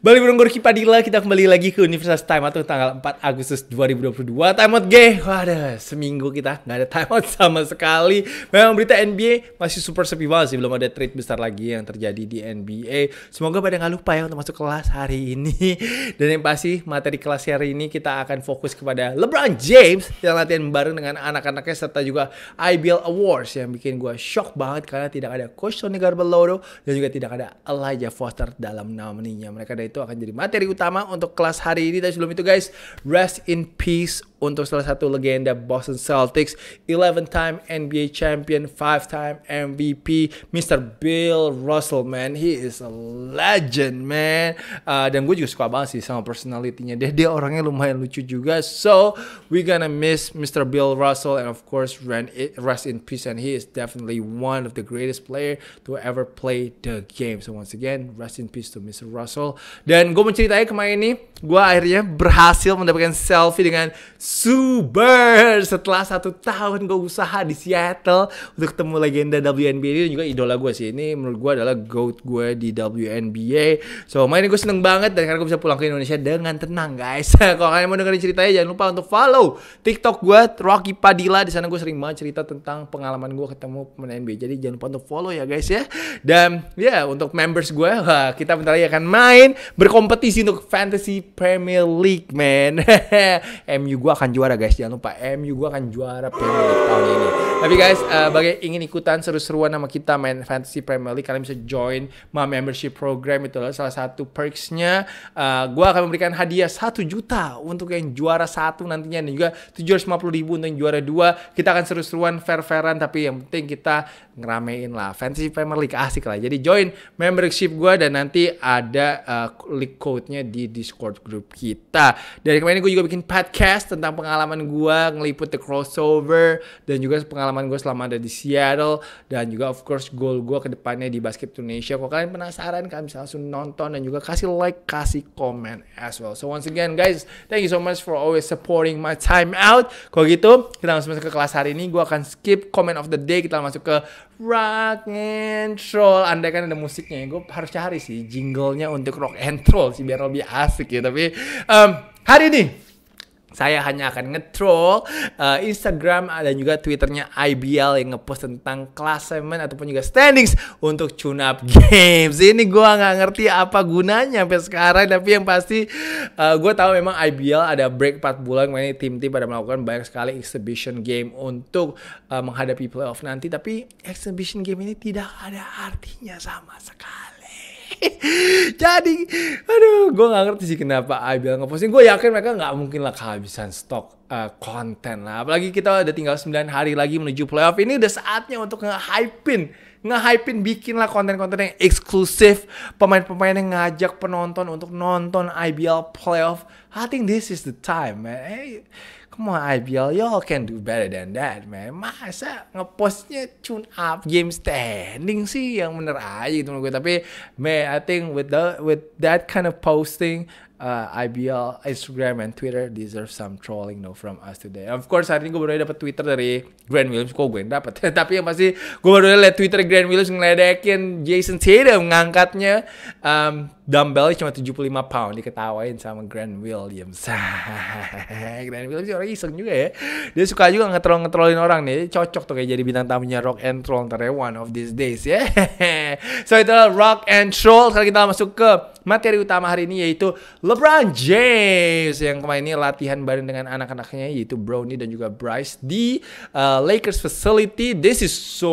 Balik bareng Gorky Padilla, kita kembali lagi ke Universitas Time Out tanggal 4 Agustus 2022. Time Out geng, waduh seminggu kita nggak ada time out sama sekali. Memang berita NBA masih super sepi banget sih, belum ada trade besar lagi yang terjadi di NBA. Semoga pada nggak lupa ya untuk masuk kelas hari ini. Dan yang pasti materi kelas hari ini kita akan fokus kepada LeBron James yang latihan bareng dengan anak-anaknya serta juga IBL Awards yang bikin gue shock banget karena tidak ada Coach Tony Garbaloro dan juga tidak ada Elijah Foster dalam nominenya Mereka dari itu akan jadi materi utama untuk kelas hari ini. Dan sebelum itu guys, rest in peace untuk salah satu legenda Boston Celtics, 11 time NBA champion, 5 time MVP, Mr. Bill Russell man, he is a legend man. Uh, dan gue juga suka banget sih sama personalitinya dia, dia orangnya lumayan lucu juga. So we gonna miss Mr. Bill Russell and of course rest in peace and he is definitely one of the greatest player to ever play the game. So once again, rest in peace to Mr. Russell dan gue mau ceritain kemarin ini, gue akhirnya berhasil mendapatkan selfie dengan Super setelah satu tahun gue usaha di Seattle untuk ketemu legenda WNBA ini juga idola gue sih. Ini menurut gue adalah GOAT gue di WNBA. So main gue seneng banget dan karena gue bisa pulang ke Indonesia dengan tenang guys. Kalau kalian mau dengerin ceritanya jangan lupa untuk follow TikTok gue Rocky Padilla di sana gue sering banget cerita tentang pengalaman gue ketemu pemain NBA. Jadi jangan lupa untuk follow ya guys ya. Dan ya yeah, untuk members gue kita bentar lagi akan main berkompetisi untuk Fantasy Premier League, man. MU gua akan juara, guys. Jangan lupa MU gua akan juara Premier League tahun ini. Tapi guys, uh, bagi ingin ikutan seru-seruan sama kita main Fantasy Premier League, kalian bisa join My Membership Program itu adalah salah satu perksnya. Uh, gua akan memberikan hadiah 1 juta untuk yang juara satu nantinya dan juga 750 ribu untuk yang juara dua. Kita akan seru-seruan, fair-fairan, tapi yang penting kita ngeramein lah. Fantasy Premier League asik lah. Jadi join membership gue dan nanti ada uh, leak code-nya di Discord group kita. Dari kemarin gue juga bikin podcast tentang pengalaman gue ngeliput the crossover dan juga pengalaman gue selama ada di Seattle dan juga of course goal gue ke depannya di basket Indonesia. Kalau kalian penasaran kalian bisa langsung nonton dan juga kasih like, kasih komen as well. So once again guys, thank you so much for always supporting my time out. Kalau gitu, kita langsung masuk ke kelas hari ini. Gue akan skip comment of the day, kita masuk ke rock and roll. anda kan ada musiknya, gue harus cari sih jinglenya untuk rock and troll sih biar lebih asik ya tapi um, hari ini saya hanya akan nge-troll uh, Instagram dan juga Twitternya IBL yang ngepost tentang klasemen ataupun juga standings untuk tune up games. Ini gue nggak ngerti apa gunanya sampai sekarang, tapi yang pasti uh, eh, gue tahu memang IBL ada break 4 bulan, makanya tim-tim pada melakukan banyak sekali exhibition game untuk uh, menghadapi playoff nanti, tapi exhibition game ini tidak ada artinya sama sekali. jadi aduh gue nggak ngerti sih kenapa Abel ngeposting gue yakin mereka nggak mungkin lah kehabisan stok uh, konten lah apalagi kita udah tinggal 9 hari lagi menuju playoff ini udah saatnya untuk nge-hypein nge-hypein bikin lah konten-konten yang eksklusif pemain-pemain yang ngajak penonton untuk nonton IBL playoff I think this is the time man hey, come on IBL, y'all can do better than that, man. Masa ngepostnya tune up game standing sih yang bener aja gitu menurut gue. Tapi, man, I think with the with that kind of posting, uh, IBL, Instagram, and Twitter deserve some trolling no from us today. Of course hari ini gue baru dapat Twitter dari Grand Williams, kok gue dapat. Tapi yang pasti gue baru liat Twitter Grand Williams ngeledekin Jason Tatum ngangkatnya. Um, dumbbellnya cuma 75 pound diketawain sama Grand Williams Grand Williams sih orang iseng juga ya dia suka juga ngetrol ngetrolin orang nih cocok tuh kayak jadi bintang tamunya Rock and Roll ntar ya, one of these days ya so itu Rock and Roll. sekarang kita masuk ke materi utama hari ini yaitu LeBron James yang kemarin ini latihan bareng dengan anak-anaknya yaitu Brownie dan juga Bryce di uh, Lakers facility this is so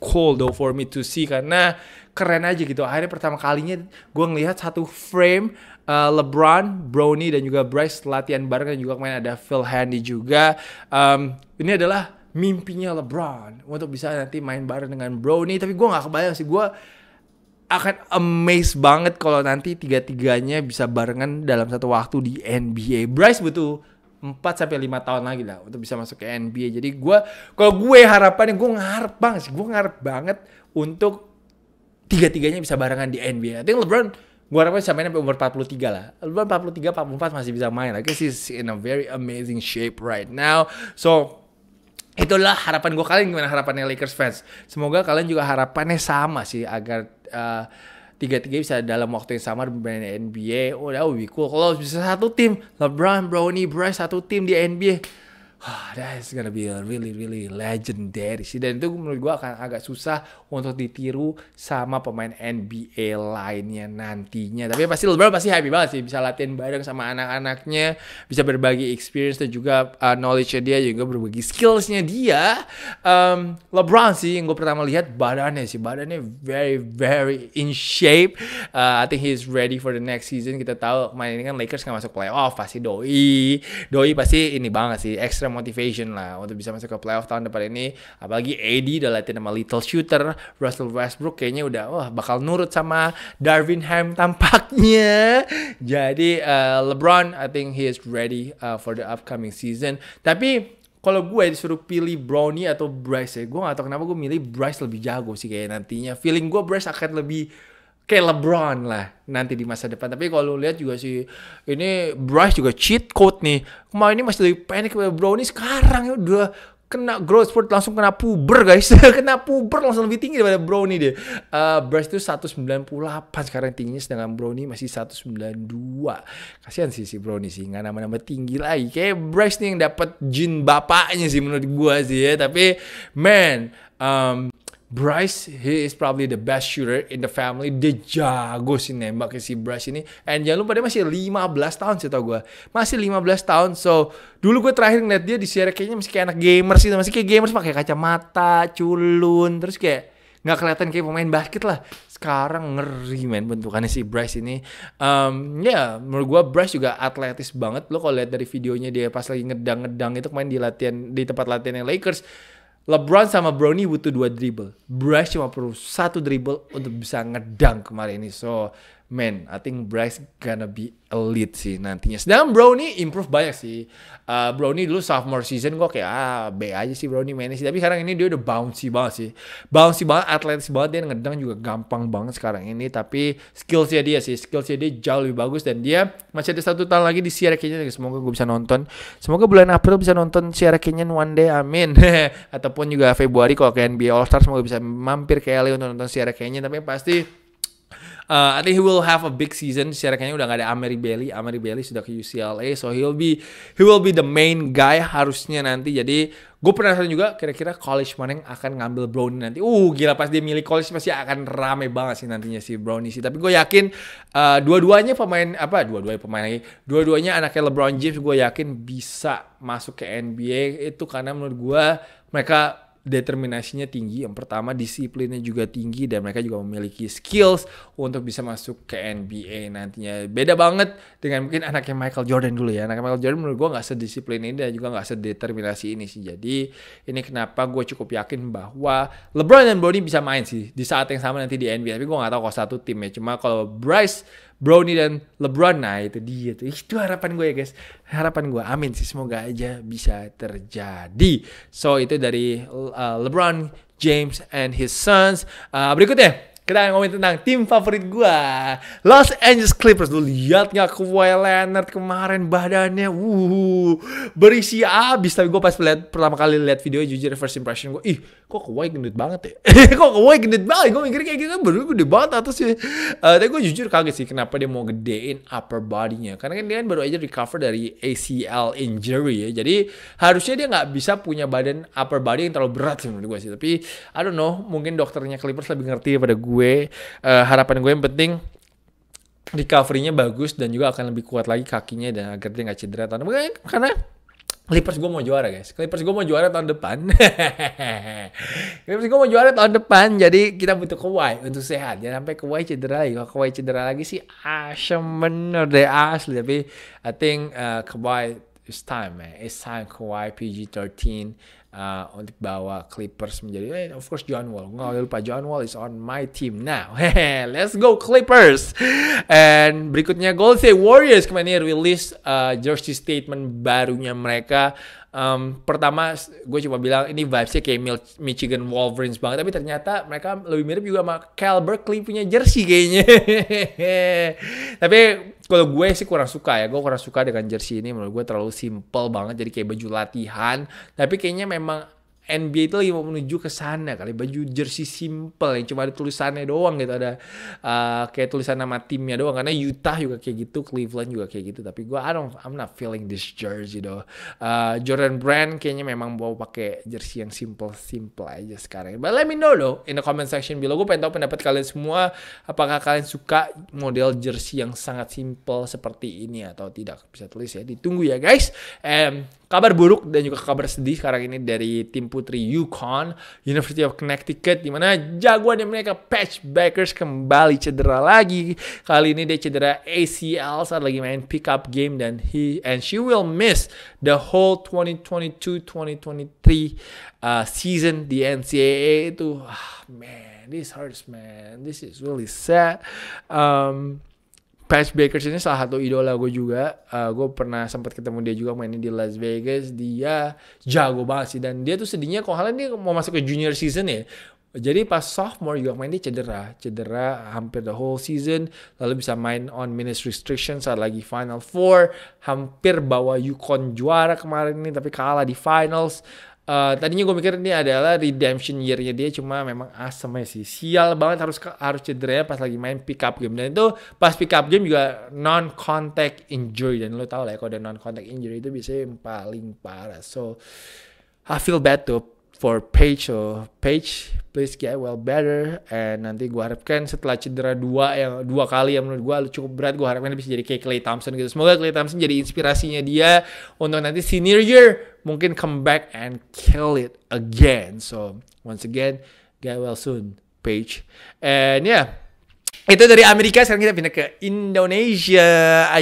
cool though for me to see karena keren aja gitu. Akhirnya pertama kalinya gue ngelihat satu frame uh, LeBron, Brownie dan juga Bryce latihan bareng dan juga main ada Phil Handy juga. Um, ini adalah mimpinya LeBron untuk bisa nanti main bareng dengan Brownie. Tapi gue nggak kebayang sih gue akan amazed banget kalau nanti tiga-tiganya bisa barengan dalam satu waktu di NBA. Bryce butuh 4 sampai 5 tahun lagi lah untuk bisa masuk ke NBA. Jadi gue kalau gue harapannya gue ngarep banget sih, gue ngarep banget untuk tiga-tiganya bisa barengan di NBA. I think LeBron gue harapnya bisa main sampai umur 43 lah. LeBron 43, 44 masih bisa main. I guess he's in a very amazing shape right now. So, itulah harapan gua kalian gimana harapannya Lakers fans. Semoga kalian juga harapannya sama sih agar uh, tiga-tiga bisa dalam waktu yang sama bermain NBA. Oh, that would be cool. Kalau bisa satu tim, LeBron, Brownie, Bryce satu tim di NBA ah, that's gonna be a really really legendary sih dan itu menurut gue akan agak susah untuk ditiru sama pemain NBA lainnya nantinya tapi pasti LeBron pasti happy banget sih bisa latihan bareng sama anak-anaknya bisa berbagi experience dan juga uh, knowledge-nya dia juga berbagi skills-nya dia um, LeBron sih yang gue pertama lihat badannya sih badannya very very in shape uh, I think he's ready for the next season kita tahu kemarin ini kan Lakers nggak masuk playoff pasti doi doi pasti ini banget sih extra motivation lah untuk bisa masuk ke playoff tahun depan ini. Apalagi AD udah latihan sama Little Shooter, Russell Westbrook kayaknya udah wah bakal nurut sama Darvin Ham tampaknya. Jadi uh, LeBron I think he is ready uh, for the upcoming season. Tapi kalau gue disuruh pilih Brownie atau Bryce ya, gue gak tau kenapa gue milih Bryce lebih jago sih kayak nantinya. Feeling gue Bryce akan lebih kayak LeBron lah nanti di masa depan. Tapi kalau lihat juga sih ini Bryce juga cheat code nih. Kemarin ini masih lebih panik bro ini sekarang ya udah kena growth spurt langsung kena puber guys. kena puber langsung lebih tinggi daripada Brownie deh. Uh, Bryce itu 198 sekarang tingginya sedangkan Brownie masih 192. Kasihan sih si Brownie sih nggak nama-nama tinggi lagi. Kayak Bryce nih yang dapat jin bapaknya sih menurut gua sih ya. Tapi man um, Bryce, he is probably the best shooter in the family. Dia jago sih nembaknya si Bryce ini. And jangan lupa dia masih 15 tahun sih tau gue. Masih 15 tahun. So, dulu gue terakhir ngeliat dia di Sierra kayaknya masih kayak anak gamer sih. Masih kayak gamers pakai kacamata, culun. Terus kayak nggak kelihatan kayak pemain basket lah. Sekarang ngeri men bentukannya si Bryce ini. Um, ya, yeah, menurut gue Bryce juga atletis banget. Lo kalau lihat dari videonya dia pas lagi ngedang-ngedang itu main di latihan di tempat latihan yang Lakers LeBron sama Brownie butuh dua dribble. Bryce cuma perlu satu dribble untuk bisa ngedang kemarin ini. So man, I think Bryce gonna be elite sih nantinya. Sedangkan Brownie improve banyak sih. Uh, Brownie dulu sophomore season gue kayak ah B aja sih Brownie mainnya sih. Tapi sekarang ini dia udah bouncy banget sih. Bouncy banget, atletis banget dia ngedang juga gampang banget sekarang ini. Tapi skillsnya dia sih, skillsnya dia jauh lebih bagus dan dia masih ada satu tahun lagi di Sierra Canyon. Semoga gue bisa nonton. Semoga bulan April bisa nonton Sierra Canyon one day, amin. Ataupun juga Februari kalau ke NBA All Star semoga bisa mampir ke LA untuk nonton Sierra Canyon. Tapi pasti Uh, I think he will have a big season. Secara kayaknya udah gak ada Ameri Bailey. Ameri Bailey sudah ke UCLA, so he will be he will be the main guy harusnya nanti. Jadi gue penasaran juga kira-kira college mana yang akan ngambil Brownie nanti. Uh, gila pas dia milih college pasti akan rame banget sih nantinya si Brownie sih. Tapi gue yakin uh, dua-duanya pemain apa? Dua-duanya pemain lagi. Dua-duanya anaknya LeBron James gue yakin bisa masuk ke NBA itu karena menurut gue mereka determinasinya tinggi. Yang pertama disiplinnya juga tinggi dan mereka juga memiliki skills untuk bisa masuk ke NBA nantinya. Beda banget dengan mungkin anaknya Michael Jordan dulu ya. Anaknya Michael Jordan menurut gue gak sedisiplin ini dan juga gak sedeterminasi ini sih. Jadi ini kenapa gue cukup yakin bahwa LeBron dan Brody bisa main sih di saat yang sama nanti di NBA. Tapi gue gak tahu kalau satu tim ya. Cuma kalau Bryce Brownie dan LeBron. Nah itu dia tuh. Itu harapan gue ya guys. Harapan gue. Amin sih. Semoga aja bisa terjadi. So itu dari uh, LeBron James and his sons. Uh, berikutnya. Kita akan ngomongin tentang tim favorit gue. Los Angeles Clippers. Lu lihat nggak Kawhi Leonard kemarin badannya. uh berisi abis. Tapi gue pas lihat pertama kali lihat video jujur first impression gue. Ih, kok Kawhi gendut banget ya? kok Kawhi gendut banget? Gue mikir kayak gitu. Bener gede banget sih ya. eh, Uh, tapi gue jujur kaget sih kenapa dia mau gedein upper bodynya, Karena kan dia kan baru aja recover dari ACL injury ya. Jadi harusnya dia nggak bisa punya badan upper body yang terlalu berat sih menurut gue sih. Tapi I don't know, mungkin dokternya Clippers lebih ngerti pada gue gue uh, harapan gue yang penting recovery-nya bagus dan juga akan lebih kuat lagi kakinya dan agar dia nggak cedera tahun depan eh, karena Clippers gue mau juara guys. Clippers gue mau juara tahun depan. Clippers gue mau juara tahun depan. Jadi kita butuh Kawhi untuk sehat. Jangan sampai Kawhi cedera lagi. Kalau Kawhi cedera lagi sih asem bener deh asli. Tapi I think uh, Kawhi it's time man. It's time Kawhi PG-13 uh, untuk bawa Clippers menjadi eh, of course John Wall. Nggak boleh lupa John Wall is on my team now. Let's go Clippers. And berikutnya Golden State Warriors kemarin rilis uh, jersey statement barunya mereka um, pertama gue cuma bilang ini vibesnya kayak Michigan Wolverines banget tapi ternyata mereka lebih mirip juga sama Cal Berkeley punya jersey kayaknya tapi kalau gue sih kurang suka ya gue kurang suka dengan jersey ini menurut gue terlalu simple banget jadi kayak baju latihan tapi kayaknya memang NBA itu lagi mau menuju ke sana kali baju jersey simple yang cuma ada tulisannya doang gitu ada uh, kayak tulisan nama timnya doang karena Utah juga kayak gitu Cleveland juga kayak gitu tapi gue I don't I'm not feeling this jersey though uh, Jordan Brand kayaknya memang mau pakai jersey yang simple simple aja sekarang but let me know though in the comment section below gue pengen tahu pendapat kalian semua apakah kalian suka model jersey yang sangat simple seperti ini atau tidak bisa tulis ya ditunggu ya guys um, kabar buruk dan juga kabar sedih sekarang ini dari tim putri Yukon, University of Connecticut, di mana yang mereka Patchbackers kembali cedera lagi. Kali ini dia cedera ACL saat lagi main pickup game dan he and she will miss the whole 2022-2023 uh, season di NCAA itu. Ah, man, this hurts man. This is really sad. Um, Patch Bakers ini salah satu idola gue juga. Uh, eh, gue pernah sempat ketemu dia juga mainnya di Las Vegas. Dia jago banget sih. Dan dia tuh sedihnya kok halnya dia mau masuk ke junior season ya. Jadi pas sophomore juga main dia cedera. Cedera hampir the whole season. Lalu bisa main on minutes restriction saat lagi Final Four. Hampir bawa Yukon juara kemarin ini tapi kalah di finals. Uh, tadinya gue mikir ini adalah redemption year-nya dia cuma memang asem aja sih. Sial banget harus harus cedera pas lagi main pick up game. Dan itu pas pick up game juga non contact injury dan lo tau lah ya kalau ada non contact injury itu biasanya paling parah. So I feel bad tuh for Page so Page please get well better and nanti gua harapkan setelah cedera dua yang dua kali yang menurut gua cukup berat gua harapkan bisa jadi kayak Clay Thompson gitu semoga Clay Thompson jadi inspirasinya dia untuk nanti senior year mungkin come back and kill it again so once again get well soon Page and yeah itu dari Amerika, sekarang kita pindah ke Indonesia.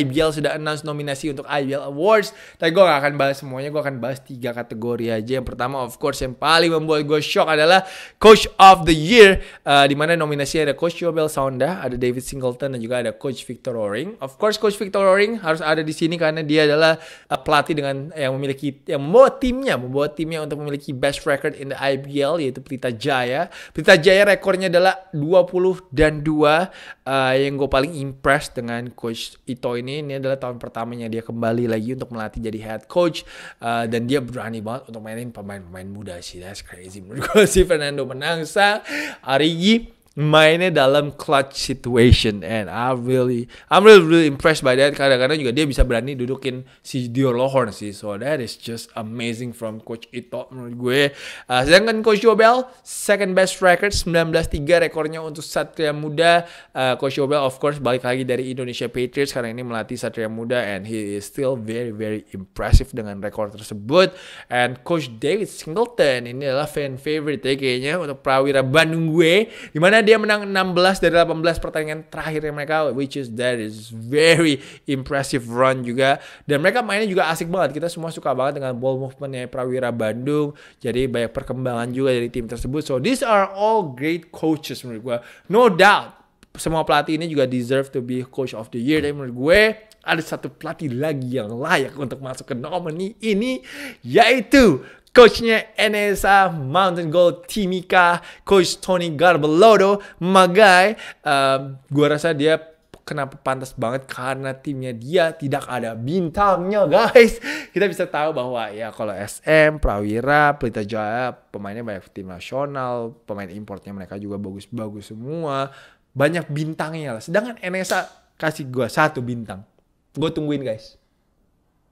IBL sudah announce nominasi untuk IBL Awards. Tapi gue gak akan bahas semuanya, gue akan bahas tiga kategori aja. Yang pertama, of course, yang paling membuat gue shock adalah Coach of the Year. Uh, eh, Dimana nominasi ada Coach Yobel Sonda, ada David Singleton, dan juga ada Coach Victor Roaring. Of course, Coach Victor Roaring harus ada di sini karena dia adalah uh, pelatih dengan eh, yang memiliki, yang membawa timnya, membawa timnya untuk memiliki best record in the IBL, yaitu Pelita Jaya. Pelita Jaya rekornya adalah 20 dan 2 uh, yang gue paling impress dengan coach Ito ini ini adalah tahun pertamanya dia kembali lagi untuk melatih jadi head coach uh, dan dia berani banget untuk mainin pemain-pemain muda sih that's crazy menurut gue sih Fernando Menangsa Arigi mainnya dalam clutch situation and I really I'm really really impressed by that kadang-kadang juga dia bisa berani dudukin si Dio Lohorn sih so that is just amazing from coach Ito menurut gue uh, sedangkan coach Jobel second best record 19-3 rekornya untuk Satria Muda uh, coach Jobel of course balik lagi dari Indonesia Patriots karena ini melatih Satria Muda and he is still very very impressive dengan rekor tersebut and coach David Singleton ini adalah fan favorite ya kayaknya untuk prawira Bandung gue dimana dia menang 16 dari 18 pertandingan terakhir yang mereka, which is that is very impressive run juga. Dan mereka mainnya juga asik banget. Kita semua suka banget dengan ball movementnya Prawira Bandung. Jadi banyak perkembangan juga dari tim tersebut. So these are all great coaches menurut gue. No doubt semua pelatih ini juga deserve to be coach of the year. dan menurut gue ada satu pelatih lagi yang layak untuk masuk ke nomini ini yaitu coachnya Enesa Mountain Gold Timika, coach Tony Garbelodo, Magai, uh, um, gua rasa dia kenapa pantas banget karena timnya dia tidak ada bintangnya guys kita bisa tahu bahwa ya kalau SM Prawira Pelita Jaya pemainnya banyak tim nasional pemain importnya mereka juga bagus-bagus semua banyak bintangnya lah sedangkan NSA kasih gua satu bintang Gua tungguin guys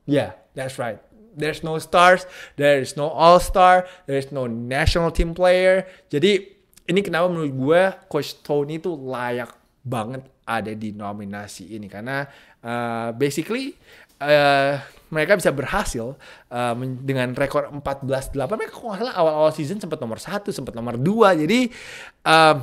ya yeah, that's right there's no stars, there's no all star, there's no national team player. Jadi ini kenapa menurut gue coach Tony tuh layak banget ada di nominasi ini karena uh, basically uh, mereka bisa berhasil uh, dengan rekor 14-8. Mereka awal-awal season sempat nomor satu, sempat nomor dua. Jadi uh,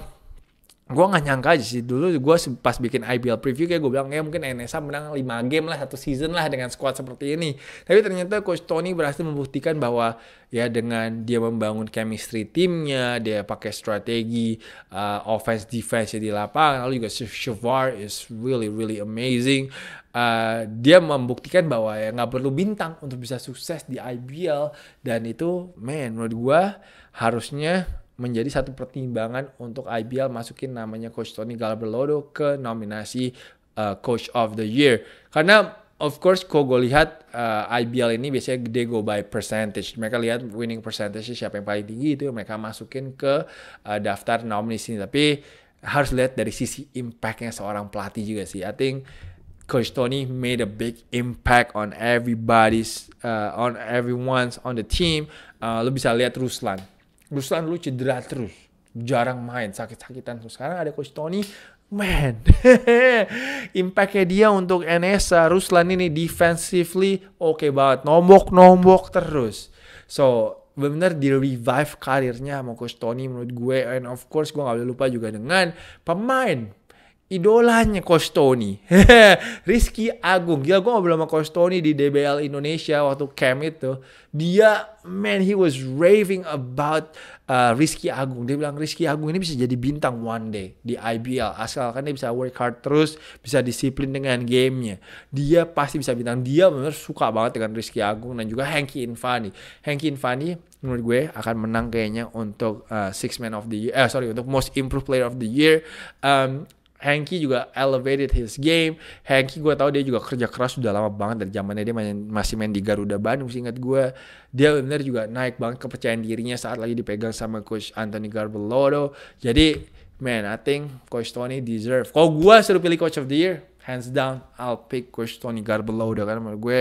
gue nggak nyangka aja sih dulu gue pas bikin IBL preview kayak gue bilang ya mungkin NSA menang 5 game lah satu season lah dengan squad seperti ini tapi ternyata coach Tony berhasil membuktikan bahwa ya dengan dia membangun chemistry timnya dia pakai strategi uh, offense defense ya di lapangan lalu juga Shavar is really really amazing uh, dia membuktikan bahwa ya nggak perlu bintang untuk bisa sukses di IBL dan itu man menurut gue harusnya menjadi satu pertimbangan untuk IBL masukin namanya Coach Tony Galberlodo ke nominasi uh, Coach of the Year. Karena of course kau gue lihat uh, eh, IBL ini biasanya gede go by percentage. Mereka lihat winning percentage siapa yang paling tinggi itu mereka masukin ke uh, daftar nominasi sini. Tapi harus lihat dari sisi impactnya seorang pelatih juga sih. I think Coach Tony made a big impact on everybody's, uh, on everyone's on the team. Uh, lo bisa lihat Ruslan Ruslan lu cedera terus. Jarang main, sakit-sakitan terus. Sekarang ada Coach Tony, man. Impactnya dia untuk NSA, Ruslan ini defensively oke okay banget. Nombok-nombok terus. So, benar di revive karirnya sama Coach Tony menurut gue. And of course, gue gak boleh lupa juga dengan pemain idolanya Kostoni. Rizky Agung. Gila gue ngobrol sama Kostoni di DBL Indonesia waktu camp itu. Dia, man, he was raving about uh, Rizky Agung. Dia bilang, Rizky Agung ini bisa jadi bintang one day di IBL. Asalkan dia bisa work hard terus, bisa disiplin dengan gamenya. Dia pasti bisa bintang. Dia benar suka banget dengan Rizky Agung dan juga Hanky Infani. Hanky Infani menurut gue akan menang kayaknya untuk uh, Six Man of the Year. Eh, sorry, untuk Most Improved Player of the Year. Um, Hanky juga elevated his game. Hanky gue tau dia juga kerja keras sudah lama banget dari zamannya dia main, masih main di Garuda Bandung ingat gue. Dia benar juga naik banget kepercayaan dirinya saat lagi dipegang sama coach Anthony Garbelodo. Jadi man, I think coach Tony deserve. Kalau gue suruh pilih coach of the year, hands down I'll pick coach Tony Garbelodo karena menurut gue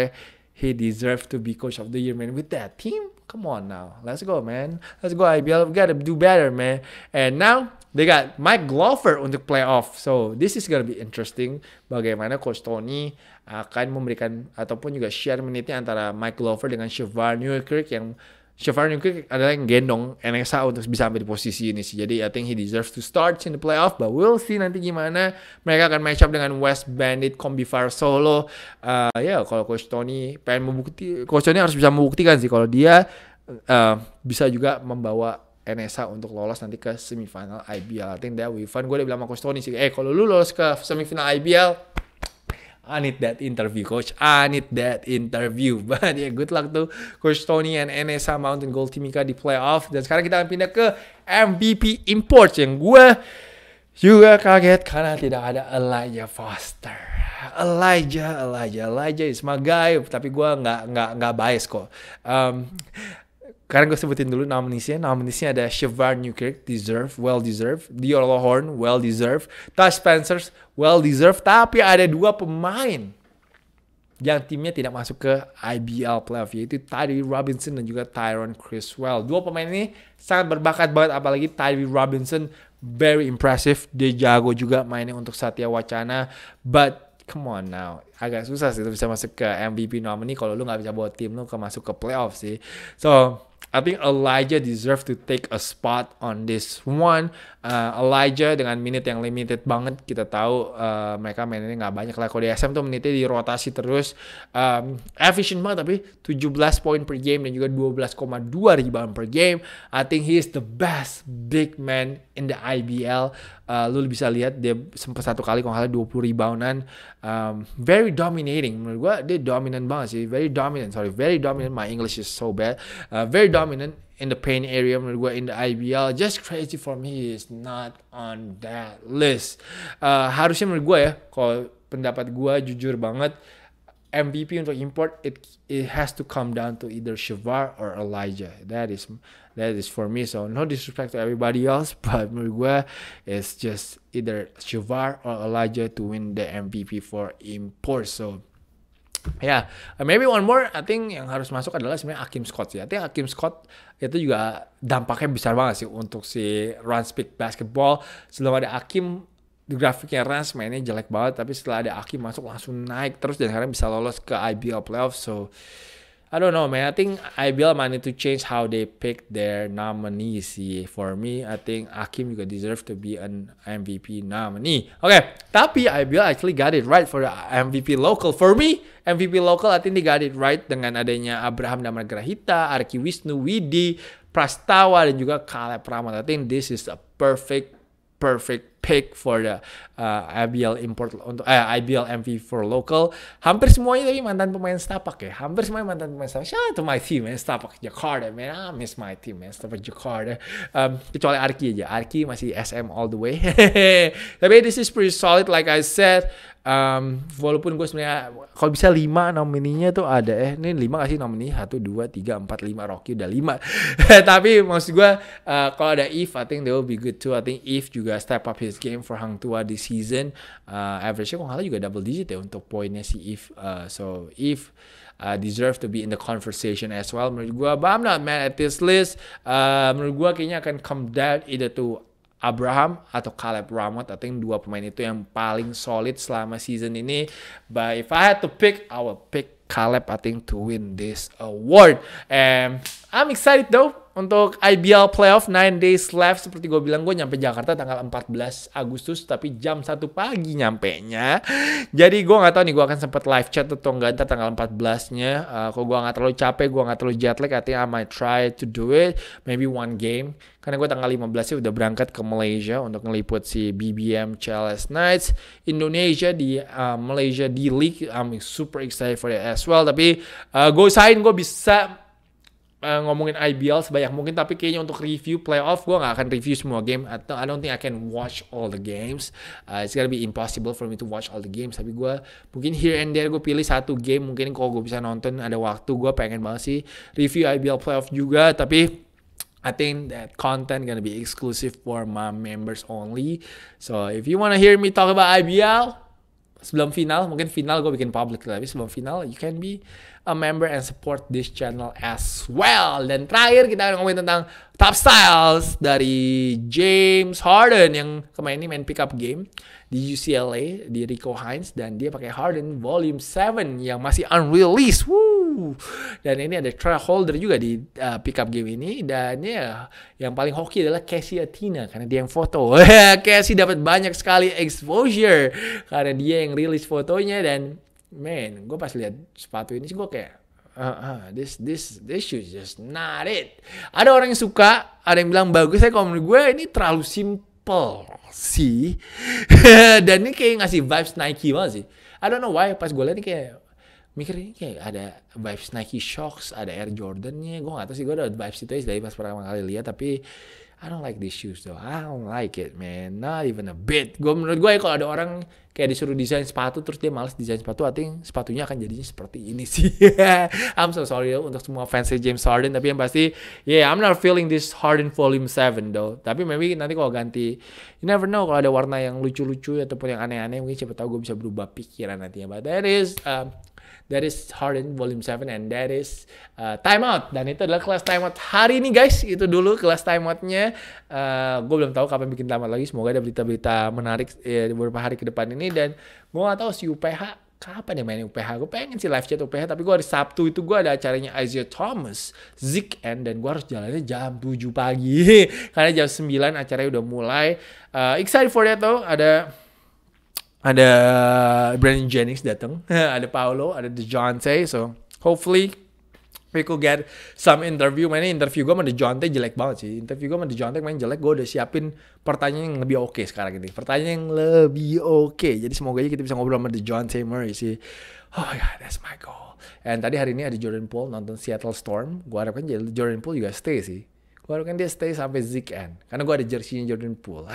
he deserve to be coach of the year man with that team. Come on now. Let's go man. Let's go IBL. We gotta do better man. And now They got Mike Glover untuk playoff. So this is gonna be interesting bagaimana Coach Tony akan memberikan ataupun juga share menitnya antara Mike Glover dengan Shavar Newkirk yang Shavar Newkirk adalah yang gendong NSA untuk bisa sampai di posisi ini sih. Jadi I think he deserves to start in the playoff, but we'll see nanti gimana mereka akan match up dengan West Bandit Combifar Solo. Uh, ya yeah, kalau Coach Tony pengen membukti, Coach Tony harus bisa membuktikan sih kalau dia uh, bisa juga membawa NSA untuk lolos nanti ke semifinal IBL. I think that we fun. Gue udah bilang sama Coach Tony sih, eh kalau lu lolos ke semifinal IBL, I need that interview, Coach. I need that interview. But yeah, good luck to Coach Tony and NSA Mountain Gold Timika di playoff. Dan sekarang kita akan pindah ke MVP Imports yang gue juga kaget karena tidak ada Elijah Foster. Elijah, Elijah, Elijah is my guy. Tapi gue nggak nggak nggak bias kok. Um, karena gue sebutin dulu nominisnya. Nominisnya ada Shavar Newkirk, deserve, well deserve. Diorlo Horn, well deserve. Taj Spencer, well deserve. Tapi ada dua pemain yang timnya tidak masuk ke IBL playoff yaitu Tyree Robinson dan juga Tyron Chriswell. Dua pemain ini sangat berbakat banget apalagi Tyree Robinson very impressive. Dia jago juga mainnya untuk Satya Wacana but come on now. Agak susah sih itu bisa masuk ke MVP nominee kalau lu nggak bisa bawa tim lu ke masuk ke playoff sih. So, I think Elijah deserve to take a spot on this one. Uh, Elijah dengan minute yang limited banget kita tahu uh, mereka mainnya nggak banyak lah. Kalau di SM tuh menitnya dirotasi terus. Um, efficient banget tapi 17 poin per game dan juga 12,2 ribuan per game. I think he is the best big man in the IBL. Uh, lu bisa lihat dia sempat satu kali kalau nggak salah 20 reboundan. Um, very dominating. Menurut gua dia dominant banget sih. Very dominant. Sorry, very dominant. My English is so bad. Uh, very dominant in the pain area menurut gua in the IBL. Just crazy for me is not on that list. Uh, harusnya menurut gua ya kalau pendapat gua jujur banget MVP untuk import it it has to come down to either Shavar or Elijah. That is that is for me. So no disrespect to everybody else, but menurut gue it's just either Shavar or Elijah to win the MVP for import. So Ya, yeah. Uh, maybe one more, I think yang harus masuk adalah sebenarnya Akim Scott sih. I think Akim Scott itu juga dampaknya besar banget sih untuk si run speed basketball. selama ada Akim, grafiknya Rans mainnya jelek banget tapi setelah ada Aki masuk langsung naik terus dan sekarang bisa lolos ke IBL playoff so I don't know man I think IBL might need to change how they pick their nominee sih for me I think Akim juga deserve to be an MVP nominee oke okay, tapi IBL actually got it right for the MVP local for me MVP local I think they got it right dengan adanya Abraham Damagrahita Arki Wisnu Widi Prastawa dan juga Kaleb Pramod I think this is a perfect perfect pick for the uh, IBL import untuk uh, eh, IBL MV for local. Hampir semuanya tapi mantan pemain setapak ya. Hampir semua mantan pemain setapak. Shout out my team man, Setapak Jakarta man. I miss my team man, Setapak Jakarta. Um, kecuali Arki aja. Arki masih SM all the way. tapi this is pretty solid like I said. Um, walaupun gue sebenarnya kalau bisa 5 nomininya tuh ada eh ini 5 gak sih nomini 1 2 3 4 5 Rocky udah 5. tapi maksud gue uh, kalau ada If I think they will be good too. I think If juga step up his biggest game for Hang Tua this season. Uh, average-nya kalau juga double digit ya untuk poinnya si If. Uh, so If uh, deserve to be in the conversation as well menurut gue. But I'm not mad at this list. Uh, menurut gue kayaknya akan come down either to Abraham atau Caleb Ramot. I think dua pemain itu yang paling solid selama season ini. But if I had to pick, I would pick Caleb I think to win this award. And I'm excited though untuk IBL Playoff 9 days left seperti gue bilang gue nyampe Jakarta tanggal 14 Agustus tapi jam 1 pagi nyampe nya jadi gue nggak tahu nih gue akan sempet live chat atau enggak ntar tanggal 14 nya uh, kalau gue nggak terlalu capek gue nggak terlalu jet lag I think I might try to do it maybe one game karena gue tanggal 15 nya udah berangkat ke Malaysia untuk ngeliput si BBM CLS Knights Indonesia di uh, Malaysia D League I'm super excited for it as well tapi uh, eh, gue usahain gue bisa uh, ngomongin IBL sebanyak mungkin tapi kayaknya untuk review playoff gue gak akan review semua game atau I don't think I can watch all the games uh, it's gonna be impossible for me to watch all the games tapi gue mungkin here and there gue pilih satu game mungkin kalau gue bisa nonton ada waktu gue pengen banget sih review IBL playoff juga tapi I think that content gonna be exclusive for my members only. So if you wanna hear me talk about IBL, sebelum final mungkin final gue bikin public tapi sebelum final you can be a member and support this channel as well. Dan terakhir kita akan ngomongin tentang top styles dari James Harden yang kemarin ini main pickup game di UCLA di Rico Hines dan dia pakai Harden Volume 7 yang masih unreleased. Woo! Dan ini ada trial holder juga di uh, pickup game ini dan ya yeah, yang paling hoki adalah Casey Athena karena dia yang foto. Casey dapat banyak sekali exposure karena dia yang rilis fotonya dan man gue pas lihat sepatu ini sih gue kayak uh, uh, this this this shoes just not it ada orang yang suka ada yang bilang bagus saya kalau menurut gue ini terlalu simple sih dan ini kayak ngasih vibes Nike banget sih I don't know why pas gue liat ini kayak mikir ini kayak ada vibes Nike shocks ada Air Jordannya gue gak tau sih gue ada vibes itu aja dari pas pertama kali lihat tapi I don't like these shoes though. I don't like it, man. Not even a bit. Gua menurut gue ya kalau ada orang kayak disuruh desain sepatu terus dia males desain sepatu, I think sepatunya akan jadinya seperti ini sih. I'm so sorry though, ya, untuk semua fansnya James Harden, tapi yang pasti yeah, I'm not feeling this Harden Volume 7 though. Tapi maybe nanti kalau ganti you never know kalau ada warna yang lucu-lucu ataupun yang aneh-aneh mungkin siapa tahu gue bisa berubah pikiran nantinya. But that is um, that is Harden Volume 7 and that is uh, Timeout dan itu adalah kelas timeout hari ini guys itu dulu kelas timeoutnya uh, gue belum tahu kapan bikin timeout lagi semoga ada berita-berita menarik ya, beberapa hari ke depan ini dan gue gak tahu si UPH kapan yang main UPH? Gue pengen sih live chat UPH, tapi gue hari Sabtu itu gue ada acaranya Isaiah Thomas, Zik and dan gue harus jalannya jam 7 pagi. Karena jam 9 acaranya udah mulai. Uh, excited for that though, ada ada Brandon Jennings datang, ada Paolo, ada The John Dejounte, so hopefully we could get some interview. Mainnya interview gue sama Dejounte jelek banget sih. Interview gue sama Dejounte main jelek, gue udah siapin pertanyaan yang lebih oke okay sekarang ini. Pertanyaan yang lebih oke. Okay. Jadi semoga aja kita bisa ngobrol sama The John Dejounte Murray sih. Oh my god, that's my goal. And tadi hari ini ada Jordan Poole nonton Seattle Storm. Gue harapkan Jordan Poole juga stay sih baru kan dia stay sampai Zeke end. Karena gue ada jersinya Jordan Poole.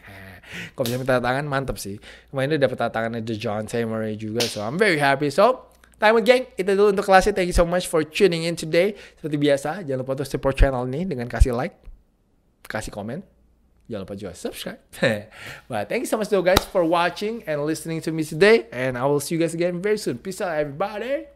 Kalau bisa minta tangan mantep sih. Kemarin dia dapet tangan The John Murray juga. So I'm very happy. So Time again, itu dulu untuk kelasnya. Thank you so much for tuning in today. Seperti biasa, jangan lupa untuk support channel ini dengan kasih like, kasih komen, jangan lupa juga subscribe. But thank you so much though guys for watching and listening to me today. And I will see you guys again very soon. Peace out everybody.